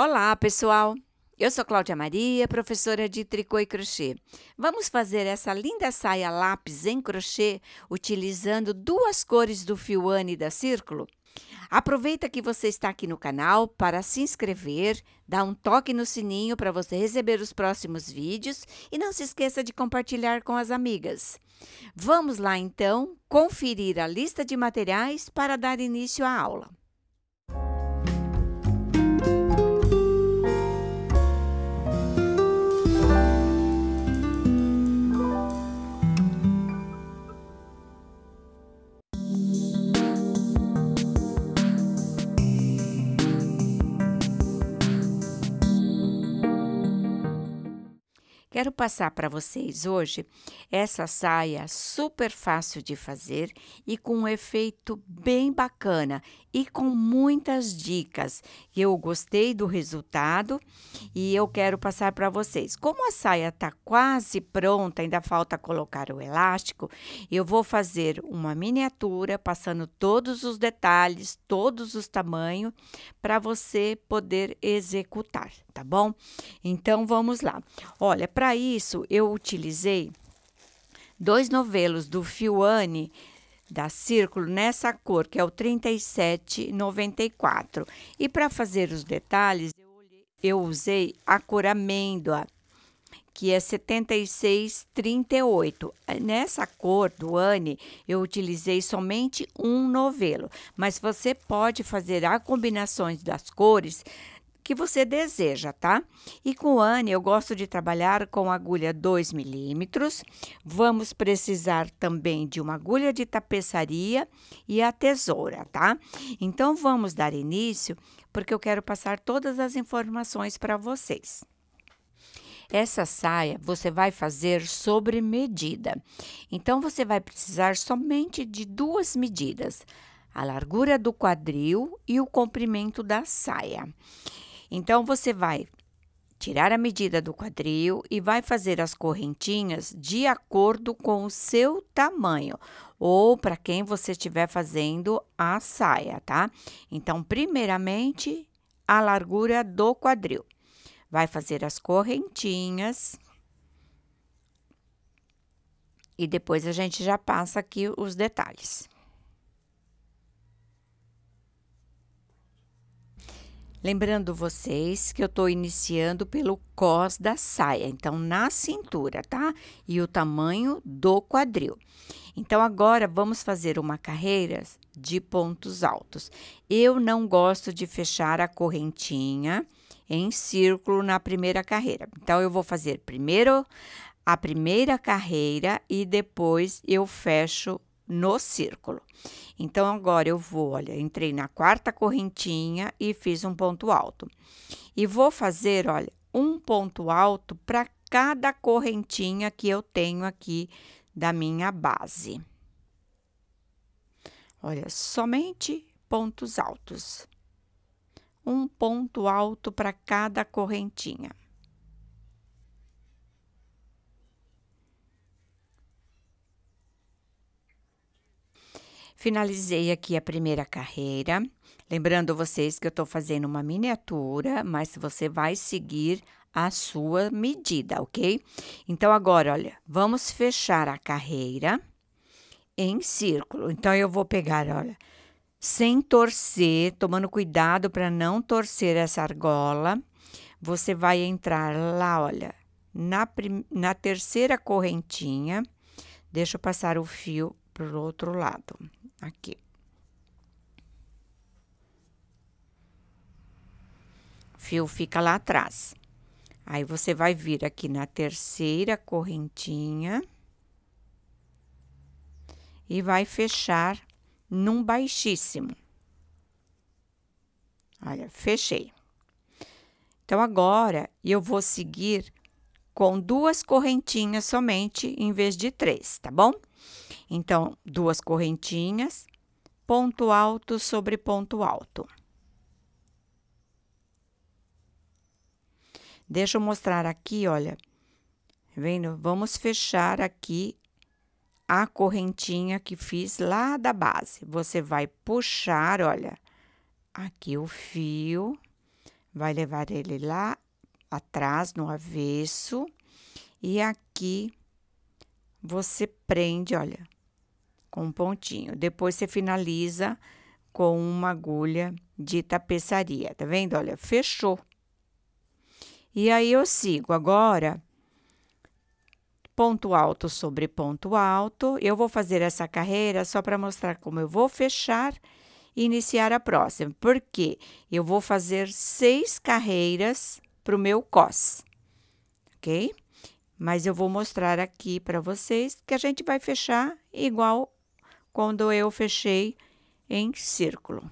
Olá, pessoal! Eu sou Cláudia Maria, professora de tricô e crochê. Vamos fazer essa linda saia lápis em crochê utilizando duas cores do Anne da Círculo? Aproveita que você está aqui no canal para se inscrever, dá um toque no sininho para você receber os próximos vídeos e não se esqueça de compartilhar com as amigas. Vamos lá então conferir a lista de materiais para dar início à aula. Quero passar para vocês hoje essa saia super fácil de fazer e com um efeito bem bacana e com muitas dicas. Eu gostei do resultado e eu quero passar para vocês. Como a saia está quase pronta, ainda falta colocar o elástico, eu vou fazer uma miniatura passando todos os detalhes, todos os tamanhos, para você poder executar tá bom? Então vamos lá. Olha, para isso eu utilizei dois novelos do Fiuane da círculo nessa cor, que é o 3794. E para fazer os detalhes, eu usei a cor amêndoa, que é 7638. Nessa cor do Anne, eu utilizei somente um novelo, mas você pode fazer as combinações das cores que você deseja, tá? E com Anne, eu gosto de trabalhar com agulha 2 milímetros. Vamos precisar também de uma agulha de tapeçaria e a tesoura, tá? Então, vamos dar início, porque eu quero passar todas as informações para vocês. Essa saia você vai fazer sobre medida. Então, você vai precisar somente de duas medidas: a largura do quadril e o comprimento da saia. Então você vai tirar a medida do quadril e vai fazer as correntinhas de acordo com o seu tamanho ou para quem você estiver fazendo a saia, tá? Então, primeiramente, a largura do quadril. Vai fazer as correntinhas. E depois a gente já passa aqui os detalhes. Lembrando vocês que eu estou iniciando pelo cós da saia, então na cintura, tá? E o tamanho do quadril. Então agora vamos fazer uma carreira de pontos altos. Eu não gosto de fechar a correntinha em círculo na primeira carreira. Então eu vou fazer primeiro a primeira carreira e depois eu fecho no círculo. Então, agora eu vou, olha, entrei na quarta correntinha e fiz um ponto alto. E vou fazer, olha, um ponto alto para cada correntinha que eu tenho aqui da minha base. Olha, somente pontos altos. Um ponto alto para cada correntinha. Finalizei aqui a primeira carreira. Lembrando vocês que eu estou fazendo uma miniatura, mas você vai seguir a sua medida, ok? Então, agora, olha, vamos fechar a carreira em círculo. Então, eu vou pegar, olha, sem torcer, tomando cuidado para não torcer essa argola, você vai entrar lá, olha, na, na terceira correntinha. Deixa eu passar o fio para o outro lado. Aqui. O fio fica lá atrás. Aí, você vai vir aqui na terceira correntinha e vai fechar num baixíssimo. Olha, fechei. Então, agora, eu vou seguir com duas correntinhas somente, em vez de três, tá bom? Então, duas correntinhas, ponto alto sobre ponto alto. Deixa eu mostrar aqui, olha. Tá vendo? Vamos fechar aqui a correntinha que fiz lá da base. Você vai puxar, olha, aqui o fio, vai levar ele lá atrás, no avesso, e aqui você prende, olha, com um pontinho. Depois você finaliza com uma agulha de tapeçaria, tá vendo? Olha, fechou. E aí eu sigo agora ponto alto sobre ponto alto. Eu vou fazer essa carreira só para mostrar como eu vou fechar e iniciar a próxima, porque eu vou fazer seis carreiras para o meu cos, ok? Mas eu vou mostrar aqui para vocês que a gente vai fechar igual quando eu fechei em círculo.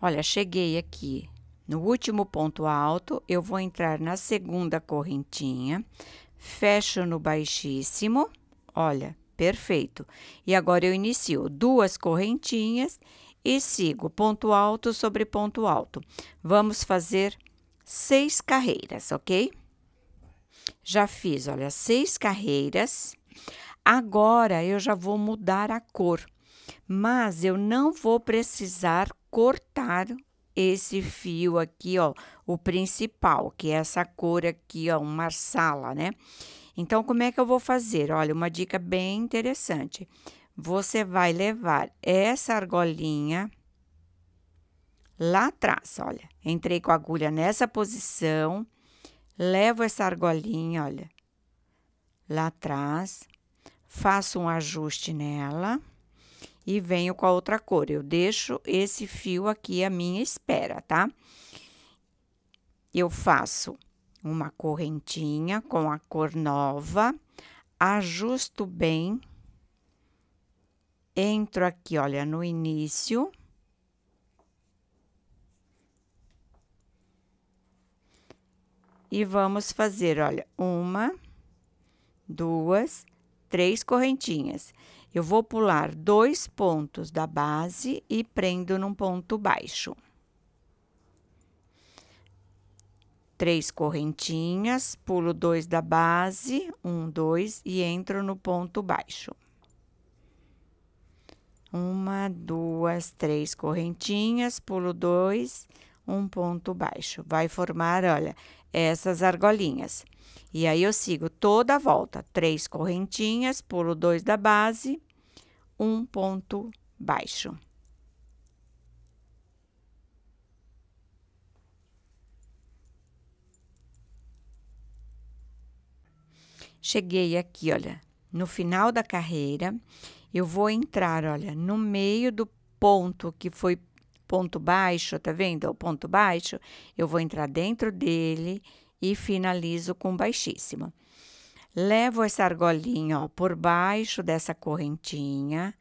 Olha, cheguei aqui no último ponto alto, eu vou entrar na segunda correntinha, fecho no baixíssimo, olha, perfeito. E agora eu inicio duas correntinhas e sigo ponto alto sobre ponto alto. Vamos fazer seis carreiras, ok? já fiz, olha, seis carreiras. Agora eu já vou mudar a cor, mas eu não vou precisar cortar esse fio aqui, ó, o principal, que é essa cor aqui, ó, um marsala, né? Então, como é que eu vou fazer? Olha, uma dica bem interessante. Você vai levar essa argolinha lá atrás, olha. Entrei com a agulha nessa posição, levo essa argolinha, olha, lá atrás, faço um ajuste nela e venho com a outra cor. Eu deixo esse fio aqui à minha espera, tá? Eu faço uma correntinha com a cor nova, ajusto bem, entro aqui, olha, no início E vamos fazer, olha, uma, duas, três correntinhas. Eu vou pular dois pontos da base e prendo num ponto baixo. Três correntinhas, pulo dois da base, um, dois, e entro no ponto baixo. Uma, duas, três correntinhas, pulo dois, um ponto baixo. Vai formar, olha, essas argolinhas. E aí eu sigo toda a volta, três correntinhas, pulo dois da base, um ponto baixo. Cheguei aqui, olha, no final da carreira, eu vou entrar, olha, no meio do ponto que foi ponto baixo, tá vendo? É o ponto baixo, eu vou entrar dentro dele e finalizo com baixíssimo. Levo essa argolinha, ó, por baixo dessa correntinha,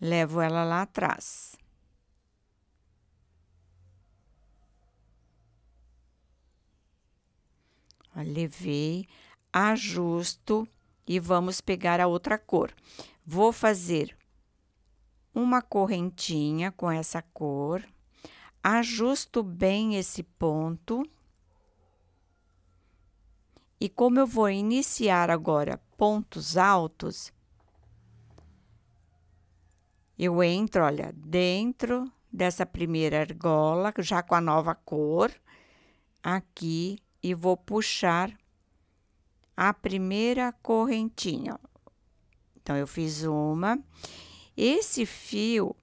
levo ela lá atrás. levei, ajusto e vamos pegar a outra cor. Vou fazer uma correntinha com essa cor, ajusto bem esse ponto. E como eu vou iniciar agora pontos altos, eu entro, olha, dentro dessa primeira argola, já com a nova cor, aqui e vou puxar a primeira correntinha. Então, eu fiz uma esse fio,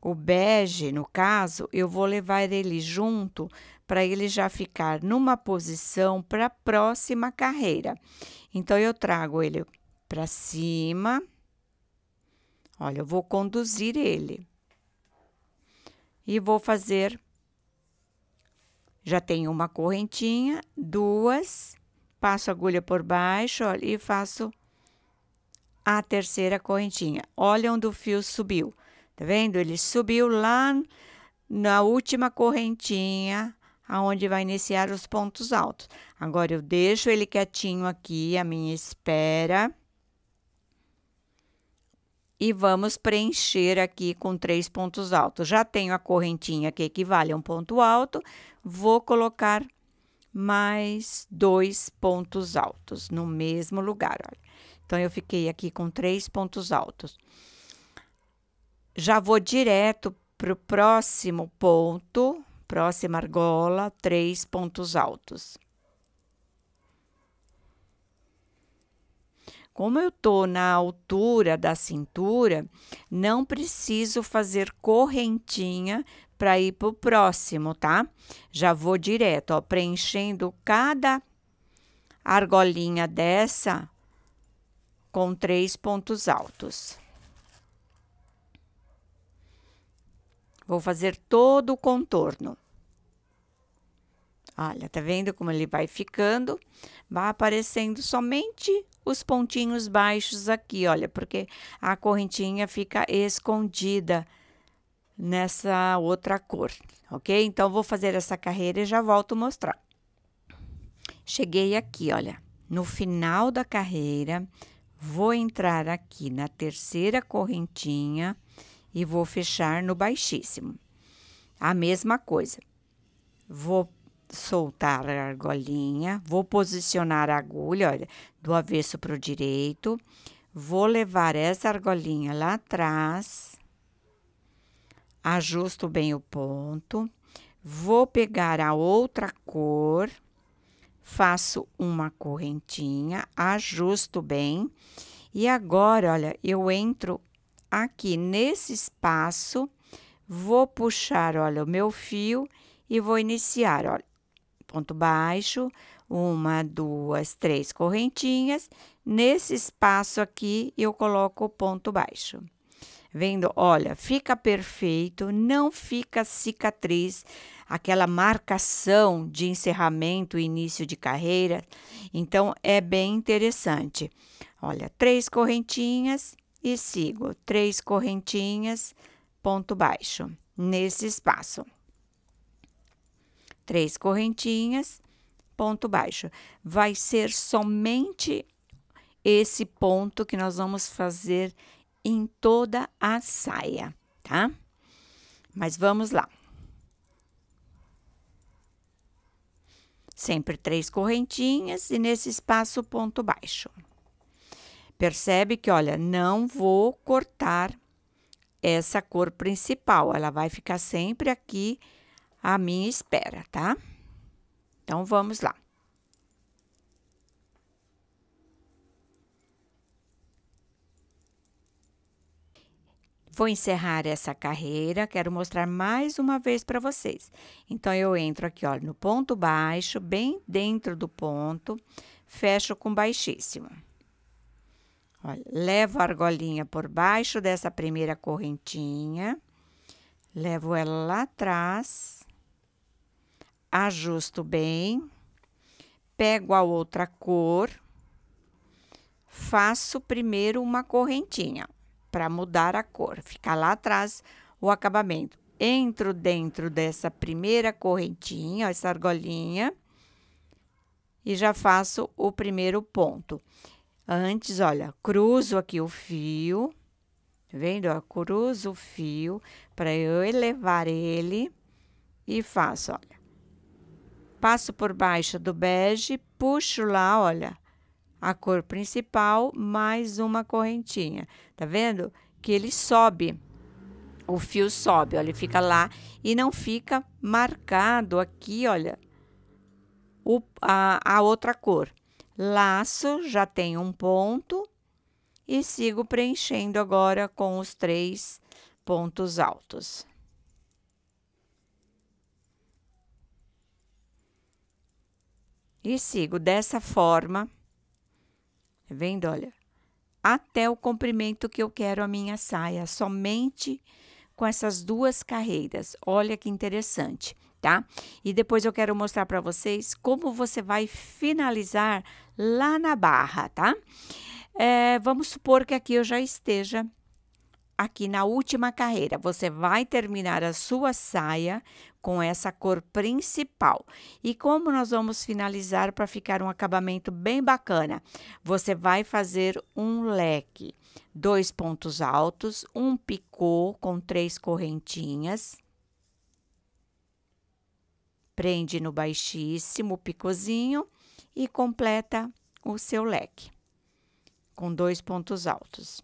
o bege no caso, eu vou levar ele junto para ele já ficar numa posição para a próxima carreira. Então, eu trago ele para cima. Olha, eu vou conduzir ele. E vou fazer. Já tenho uma correntinha, duas, passo agulha por baixo olha, e faço a terceira correntinha. Olha onde o fio subiu. Tá vendo? Ele subiu lá na última correntinha, aonde vai iniciar os pontos altos. Agora eu deixo ele quietinho aqui, a minha espera. E vamos preencher aqui com três pontos altos. Já tenho a correntinha que equivale a um ponto alto. Vou colocar mais dois pontos altos no mesmo lugar. Olha. Então, eu fiquei aqui com três pontos altos. Já vou direto para o próximo ponto, próxima argola, três pontos altos. Como eu estou na altura da cintura, não preciso fazer correntinha para ir para o próximo, tá? Já vou direto, ó, preenchendo cada argolinha dessa com três pontos altos. Vou fazer todo o contorno. Olha, tá vendo como ele vai ficando? Vai aparecendo somente os pontinhos baixos aqui, olha, porque a correntinha fica escondida nessa outra cor, ok? Então, vou fazer essa carreira e já volto mostrar. Cheguei aqui, olha, no final da carreira, Vou entrar aqui na terceira correntinha e vou fechar no baixíssimo. A mesma coisa. Vou soltar a argolinha, vou posicionar a agulha, olha, do avesso para o direito. Vou levar essa argolinha lá atrás. Ajusto bem o ponto. Vou pegar a outra cor faço uma correntinha, ajusto bem. E agora, olha, eu entro aqui nesse espaço, vou puxar, olha, o meu fio e vou iniciar, olha, ponto baixo, uma, duas, três correntinhas. Nesse espaço aqui, eu coloco o ponto baixo vendo, olha, fica perfeito, não fica cicatriz, aquela marcação de encerramento, início de carreira. Então é bem interessante. Olha, três correntinhas e sigo três correntinhas, ponto baixo, nesse espaço. Três correntinhas, ponto baixo. Vai ser somente esse ponto que nós vamos fazer em toda a saia, tá? Mas vamos lá. Sempre três correntinhas e nesse espaço ponto baixo. Percebe que, olha, não vou cortar essa cor principal, ela vai ficar sempre aqui à minha espera, tá? Então, vamos lá. Vou encerrar essa carreira, quero mostrar mais uma vez para vocês. Então, eu entro aqui, olha, no ponto baixo, bem dentro do ponto, fecho com baixíssimo. Olha, levo a argolinha por baixo dessa primeira correntinha, levo ela lá atrás, ajusto bem, pego a outra cor, faço primeiro uma correntinha, para mudar a cor, ficar lá atrás o acabamento. Entro dentro dessa primeira correntinha, essa argolinha, e já faço o primeiro ponto. Antes, olha, cruzo aqui o fio, tá vendo? Ó, cruzo o fio para eu elevar ele e faço, olha. Passo por baixo do bege, puxo lá, olha, a cor principal mais uma correntinha. Tá vendo? Que ele sobe. O fio sobe, olha, ele fica lá e não fica marcado aqui, olha, o, a, a outra cor. Laço, já tem um ponto e sigo preenchendo agora com os três pontos altos. E sigo dessa forma Tá vendo? Olha, até o comprimento que eu quero a minha saia, somente com essas duas carreiras. Olha que interessante, tá? E depois eu quero mostrar para vocês como você vai finalizar lá na barra, tá? É, vamos supor que aqui eu já esteja aqui na última carreira, você vai terminar a sua saia com essa cor principal. E como nós vamos finalizar para ficar um acabamento bem bacana? Você vai fazer um leque, dois pontos altos, um picô com três correntinhas. Prende no baixíssimo picozinho e completa o seu leque com dois pontos altos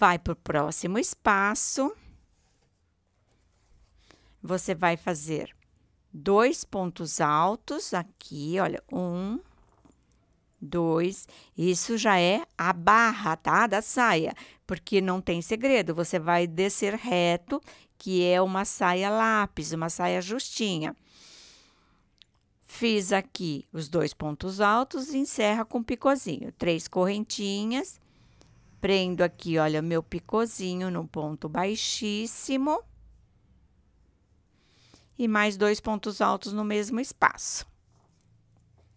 vai para o próximo espaço. Você vai fazer dois pontos altos aqui, olha, um, dois. Isso já é a barra, tá? Da saia, porque não tem segredo. Você vai descer reto, que é uma saia lápis, uma saia justinha. Fiz aqui os dois pontos altos e encerra com picozinho. Três correntinhas Prendo aqui, olha, meu picozinho no ponto baixíssimo. E mais dois pontos altos no mesmo espaço.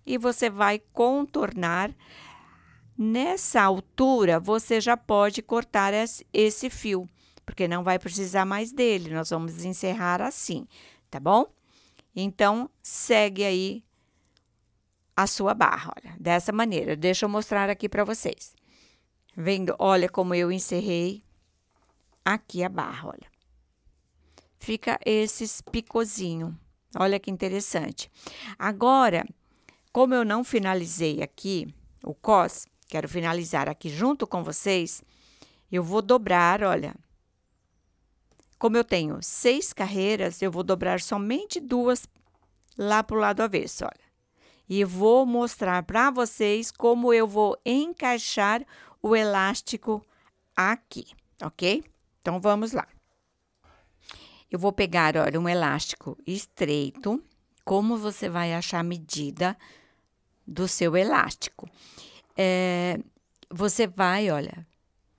E você vai contornar. Nessa altura, você já pode cortar esse fio, porque não vai precisar mais dele. Nós vamos encerrar assim, tá bom? Então, segue aí a sua barra, olha, dessa maneira. Deixa eu mostrar aqui para vocês. Vendo, olha como eu encerrei aqui a barra, olha. Fica esses picozinho. Olha que interessante. Agora, como eu não finalizei aqui o cos, quero finalizar aqui junto com vocês, eu vou dobrar, olha. Como eu tenho seis carreiras, eu vou dobrar somente duas lá para o lado avesso, olha. E vou mostrar para vocês como eu vou encaixar o elástico aqui, ok? Então, vamos lá. Eu vou pegar, olha, um elástico estreito. Como você vai achar a medida do seu elástico? É, você vai, olha,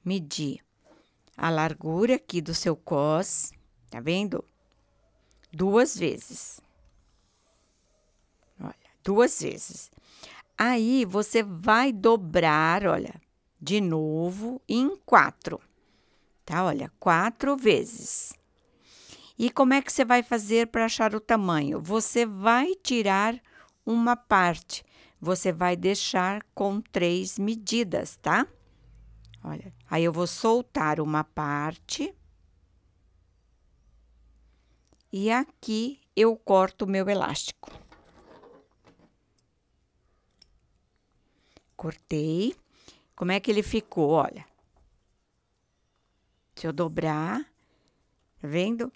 medir a largura aqui do seu cos, tá vendo? Duas vezes. Olha, duas vezes. Aí, você vai dobrar, olha, de novo em quatro, tá? Olha, quatro vezes. E como é que você vai fazer para achar o tamanho? Você vai tirar uma parte, você vai deixar com três medidas, tá? Olha, aí eu vou soltar uma parte. E aqui eu corto o meu elástico. Cortei. Como é que ele ficou? Olha. Se eu dobrar, tá vendo?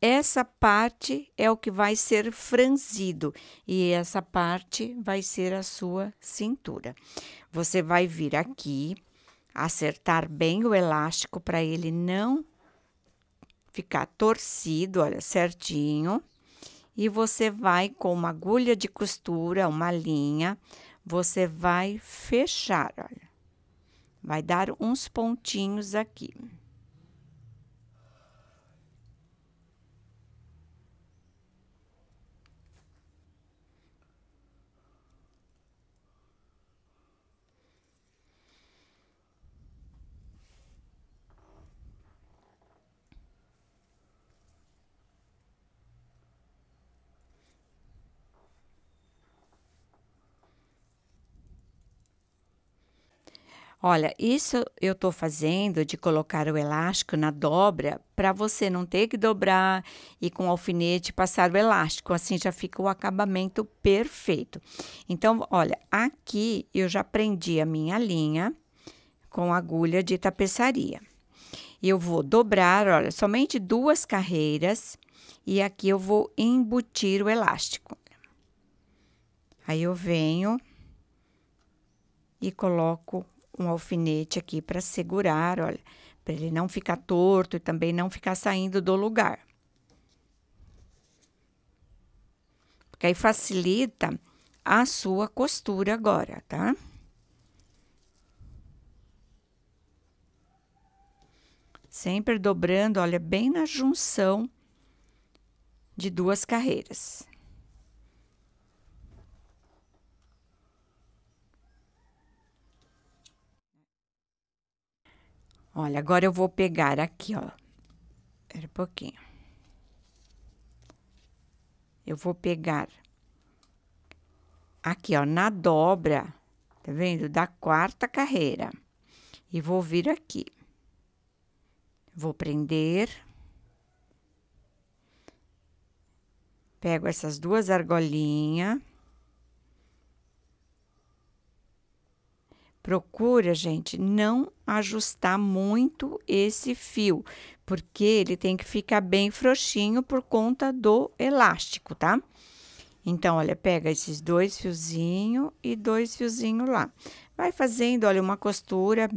Essa parte é o que vai ser franzido e essa parte vai ser a sua cintura. Você vai vir aqui, acertar bem o elástico para ele não ficar torcido, olha, certinho. E você vai com uma agulha de costura, uma linha, você vai fechar, olha. Vai dar uns pontinhos aqui. Olha, isso eu estou fazendo de colocar o elástico na dobra para você não ter que dobrar e com o alfinete passar o elástico, assim já fica o acabamento perfeito. Então, olha, aqui eu já prendi a minha linha com agulha de tapeçaria. Eu vou dobrar, olha, somente duas carreiras e aqui eu vou embutir o elástico. Aí eu venho e coloco um alfinete aqui para segurar, olha, para ele não ficar torto e também não ficar saindo do lugar. Porque aí facilita a sua costura agora, tá? Sempre dobrando, olha, bem na junção de duas carreiras. Olha, agora eu vou pegar aqui, ó. Espera um pouquinho. Eu vou pegar aqui, ó, na dobra, tá vendo? Da quarta carreira. E vou vir aqui. Vou prender. Pego essas duas argolinhas. Procura, gente, não ajustar muito esse fio, porque ele tem que ficar bem frouxinho por conta do elástico, tá? Então, olha, pega esses dois fiozinho e dois fiozinho lá. Vai fazendo, olha, uma costura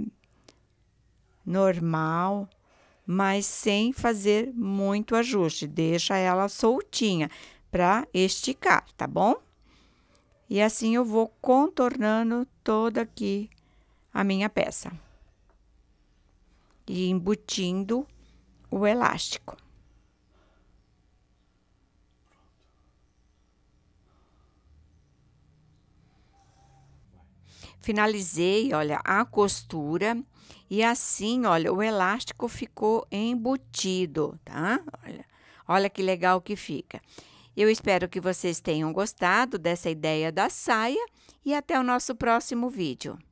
normal, mas sem fazer muito ajuste. Deixa ela soltinha para esticar, tá bom? E assim eu vou contornando toda aqui a minha peça e embutindo o elástico. Finalizei, olha, a costura e assim, olha, o elástico ficou embutido, tá? Olha, olha que legal que fica. Eu espero que vocês tenham gostado dessa ideia da saia e até o nosso próximo vídeo.